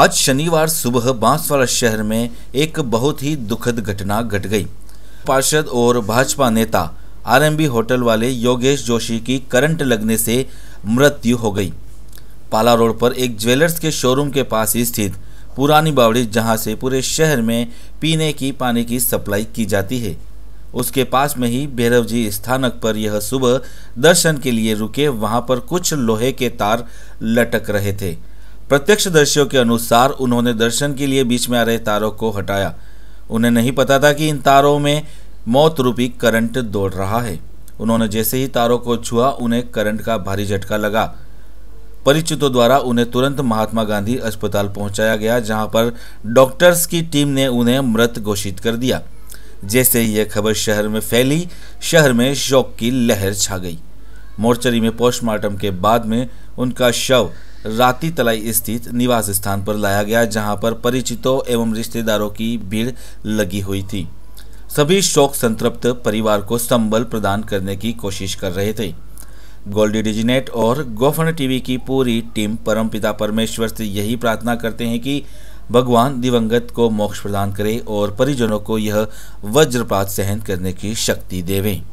आज शनिवार सुबह बांसवाड़ा शहर में एक बहुत ही दुखद घटना घट गई पार्षद और भाजपा नेता आरएमबी होटल वाले योगेश जोशी की करंट लगने से मृत्यु हो गई पाला रोड पर एक ज्वेलर्स के शोरूम के पास स्थित पुरानी बावड़ी जहां से पूरे शहर में पीने की पानी की सप्लाई की जाती है उसके पास में ही भैरव जी स्थानक पर यह सुबह दर्शन के लिए रुके वहां पर कुछ लोहे के तार लटक रहे थे प्रत्यक्ष दर्शियों के अनुसार उन्होंने दर्शन के लिए बीच में आ रहे तारों को हटाया उन्हें नहीं पता था कि इन तारों में मौत रूपी करंट दौड़ रहा है उन्होंने जैसे ही तारों को छुआ उन्हें करंट का भारी झटका लगा परिचितों द्वारा उन्हें तुरंत महात्मा गांधी अस्पताल पहुंचाया गया जहां पर डॉक्टर्स की टीम ने उन्हें मृत घोषित कर दिया जैसे ही यह खबर शहर में फैली शहर में शोक की लहर छा गई मोर्चरी में पोस्टमार्टम के बाद में उनका शव राती तलाई स्थित निवास स्थान पर लाया गया जहां पर परिचितों एवं रिश्तेदारों की भीड़ लगी हुई थी सभी शोक संतृप्त परिवार को संबल प्रदान करने की कोशिश कर रहे थे गोल्डी डिजिनेट और गोफन टीवी की पूरी टीम परमपिता परमेश्वर से यही प्रार्थना करते हैं कि भगवान दिवंगत को मोक्ष प्रदान करें और परिजनों को यह वज्रपात सहन करने की शक्ति देवें